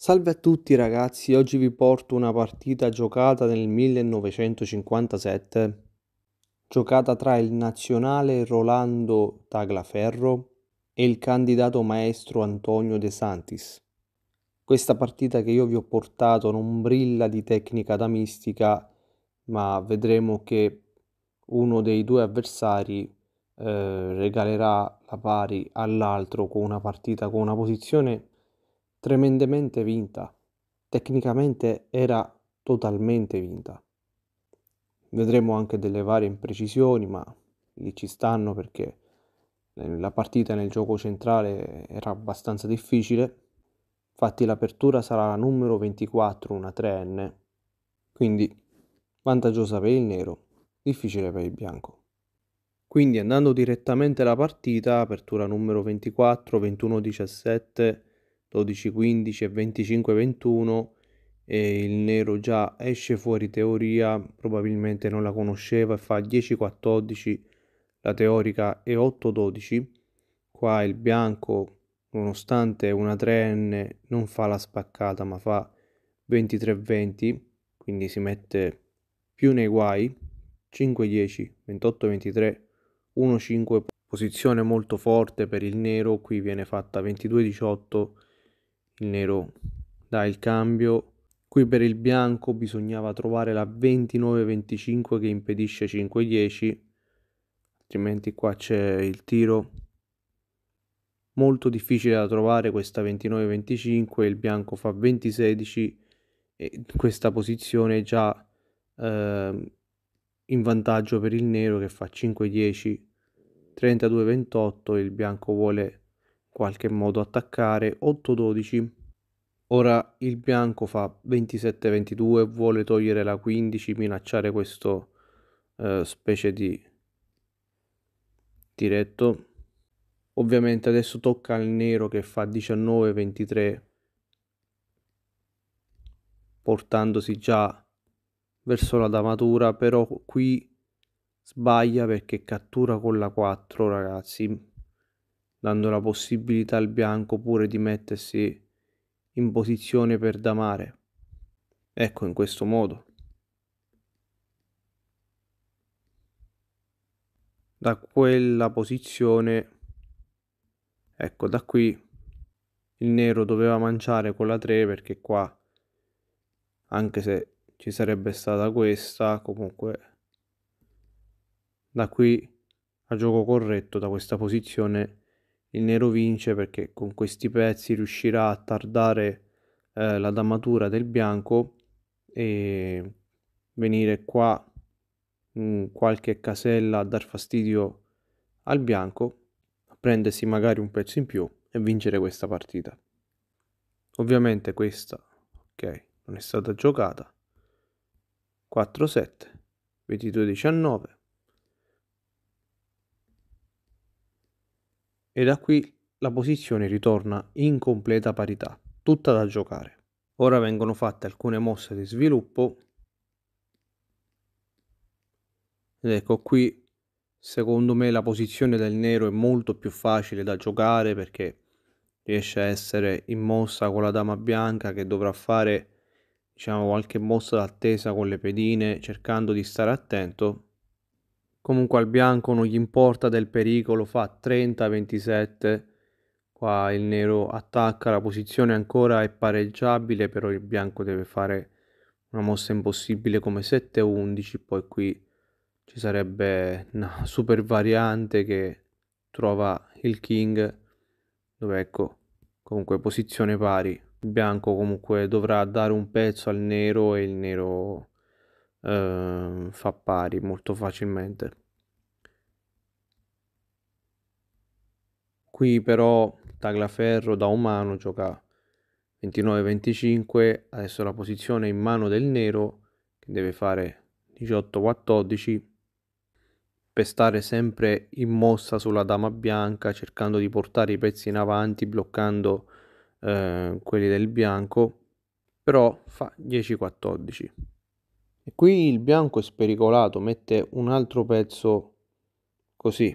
Salve a tutti ragazzi, oggi vi porto una partita giocata nel 1957, giocata tra il nazionale Rolando Taglaferro e il candidato maestro Antonio De Santis. Questa partita che io vi ho portato non brilla di tecnica da mistica, ma vedremo che uno dei due avversari eh, regalerà la pari all'altro con una partita con una posizione tremendamente vinta. Tecnicamente era totalmente vinta. Vedremo anche delle varie imprecisioni, ma lì ci stanno perché la partita nel gioco centrale era abbastanza difficile. Infatti l'apertura sarà la numero 24, una 3N. Quindi vantaggiosa per il nero, difficile per il bianco. Quindi andando direttamente alla partita, apertura numero 24, 21, 17, 12, 15 e 25, 21 e il nero già esce fuori teoria, probabilmente non la conosceva e fa 10, 14, la teorica è 8, 12. Qua il bianco, nonostante una 3N, non fa la spaccata ma fa 23, 20, quindi si mette più nei guai. 5, 10, 28, 23, 1, 5, posizione molto forte per il nero, qui viene fatta 22, 18, il nero dà il cambio. Qui per il bianco bisognava trovare la 29-25 che impedisce 5-10, altrimenti qua c'è il tiro. Molto difficile da trovare questa 29-25, il bianco fa 20-16 e questa posizione è già eh, in vantaggio per il nero che fa 5-10, 32-28 il bianco vuole qualche modo attaccare 8-12. Ora il bianco fa 27-22, vuole togliere la 15, minacciare questo eh, specie di diretto. Ovviamente adesso tocca al nero che fa 19-23, portandosi già verso la damatura, però qui sbaglia perché cattura con la 4, ragazzi dando la possibilità al bianco pure di mettersi in posizione per damare. Ecco, in questo modo. Da quella posizione, ecco, da qui il nero doveva mangiare con la 3 perché qua, anche se ci sarebbe stata questa, comunque da qui a gioco corretto da questa posizione il nero vince perché con questi pezzi riuscirà a tardare eh, la damatura del bianco e venire qua in qualche casella a dar fastidio al bianco, prendersi magari un pezzo in più e vincere questa partita. Ovviamente questa, ok, non è stata giocata. 4-7, 22-19, e da qui la posizione ritorna in completa parità, tutta da giocare. Ora vengono fatte alcune mosse di sviluppo. Ed ecco qui, secondo me la posizione del nero è molto più facile da giocare perché riesce a essere in mossa con la dama bianca che dovrà fare diciamo qualche mossa d'attesa con le pedine cercando di stare attento Comunque al bianco non gli importa del pericolo, fa 30-27. Qua il nero attacca, la posizione ancora è pareggiabile, però il bianco deve fare una mossa impossibile come 7-11. Poi qui ci sarebbe una super variante che trova il king, dove ecco, comunque posizione pari. Il bianco comunque dovrà dare un pezzo al nero e il nero eh, fa pari molto facilmente. Qui però Tagliaferro da umano gioca 29-25, adesso la posizione in mano del nero che deve fare 18-14 per stare sempre in mossa sulla dama bianca cercando di portare i pezzi in avanti bloccando eh, quelli del bianco però fa 10-14 e qui il bianco è spericolato mette un altro pezzo così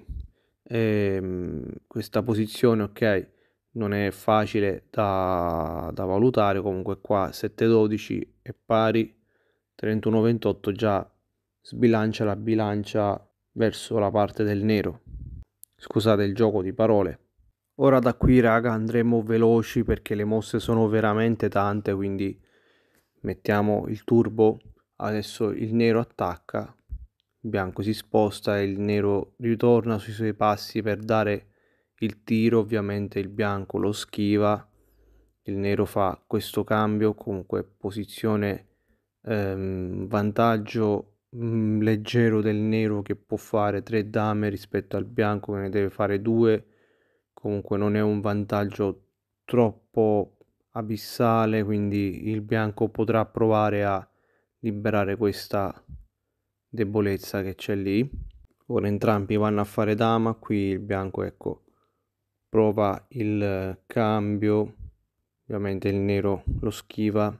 e, ehm, questa posizione ok non è facile da, da valutare comunque qua 712 è pari 3128 già sbilancia la bilancia verso la parte del nero scusate il gioco di parole ora da qui raga andremo veloci perché le mosse sono veramente tante quindi mettiamo il turbo adesso il nero attacca, il bianco si sposta e il nero ritorna sui suoi passi per dare il tiro, ovviamente il bianco lo schiva, il nero fa questo cambio, comunque posizione ehm, vantaggio mh, mm, leggero del nero che può fare tre dame rispetto al bianco che ne deve fare due, comunque non è un vantaggio troppo abissale, quindi il bianco potrà provare a liberare questa debolezza che c'è lì. Ora entrambi vanno a fare dama, qui il bianco ecco prova il eh, cambio, ovviamente il nero lo schiva.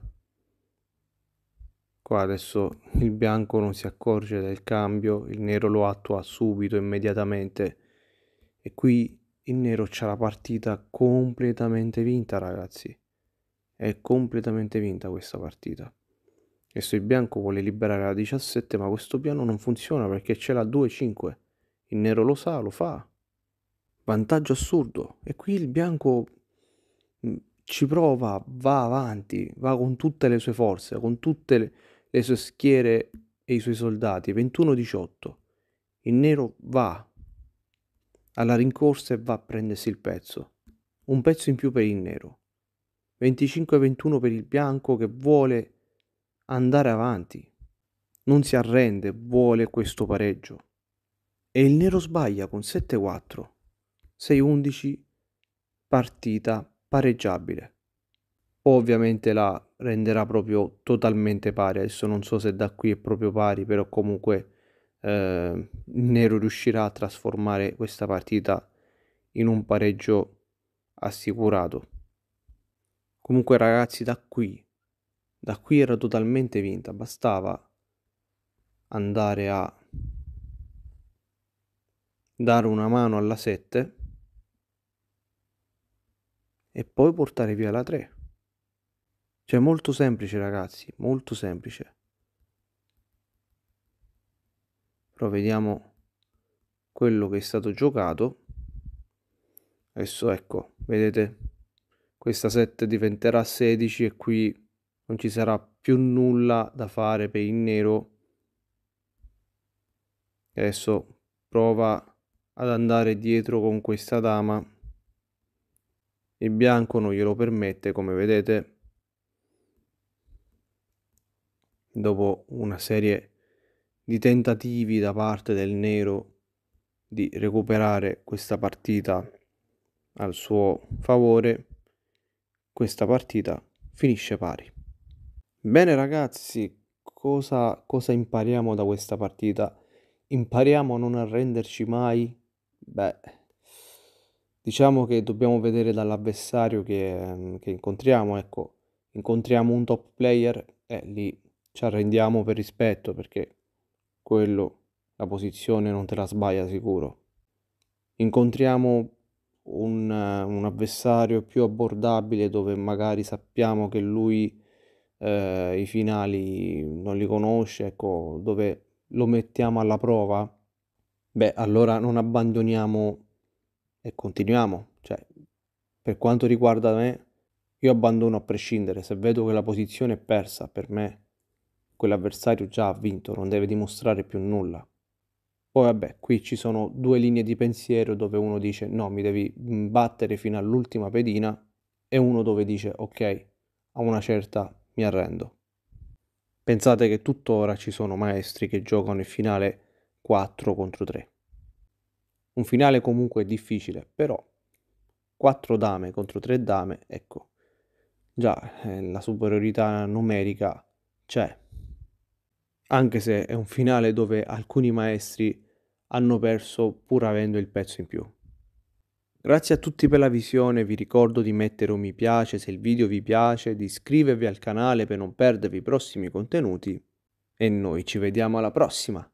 Qua adesso il bianco non si accorge del cambio, il nero lo attua subito, immediatamente. E qui il nero c'ha la partita completamente vinta, ragazzi. È completamente vinta questa partita. E se il bianco vuole liberare la 17, ma questo piano non funziona perché ce l'ha 2-5. Il nero lo sa, lo fa. Vantaggio assurdo. E qui il bianco mm, ci prova, va avanti, va con tutte le sue forze, con tutte le, le sue schiere e i suoi soldati. 21-18. Il nero va alla rincorsa e va a prendersi il pezzo. Un pezzo in più per il nero. 25-21 per il bianco che vuole andare avanti. Non si arrende, vuole questo pareggio. E il nero sbaglia con 7-4, 6-11, partita pareggiabile. Ovviamente la renderà proprio totalmente pari. Adesso non so se da qui è proprio pari, però comunque eh, Nero riuscirà a trasformare questa partita in un pareggio assicurato. Comunque ragazzi, da qui da qui era totalmente vinta, bastava andare a dare una mano alla 7 e poi portare via la 3. Cioè molto semplice ragazzi, molto semplice. Però vediamo quello che è stato giocato. Adesso ecco, vedete, questa 7 diventerà 16 e qui non ci sarà più nulla da fare per il nero. Adesso prova ad andare dietro con questa dama. Il bianco non glielo permette, come vedete. Dopo una serie di tentativi da parte del nero di recuperare questa partita al suo favore, questa partita finisce pari. Bene ragazzi, cosa, cosa, impariamo da questa partita? Impariamo a non arrenderci mai? Beh, diciamo che dobbiamo vedere dall'avversario che, mm, che incontriamo, ecco, incontriamo un top player e eh, lì ci arrendiamo per rispetto perché quello, la posizione non te la sbaglia sicuro. Incontriamo un, un avversario più abbordabile dove magari sappiamo che lui eh, i finali non li conosce, ecco, dove lo mettiamo alla prova, beh, allora non abbandoniamo e continuiamo. Cioè, per quanto riguarda me, io abbandono a prescindere, se vedo che la posizione è persa per me, quell'avversario già ha vinto, non deve dimostrare più nulla. Poi vabbè, qui ci sono due linee di pensiero dove uno dice no, mi devi battere fino all'ultima pedina e uno dove dice ok, a una certa mi arrendo. Pensate che tuttora ci sono maestri che giocano il finale 4 contro 3. Un finale comunque difficile, però 4 dame contro 3 dame, ecco, già eh, la superiorità numerica c'è. Anche se è un finale dove alcuni maestri hanno perso pur avendo il pezzo in più. Grazie a tutti per la visione, vi ricordo di mettere un mi piace se il video vi piace, di iscrivervi al canale per non perdervi i prossimi contenuti e noi ci vediamo alla prossima!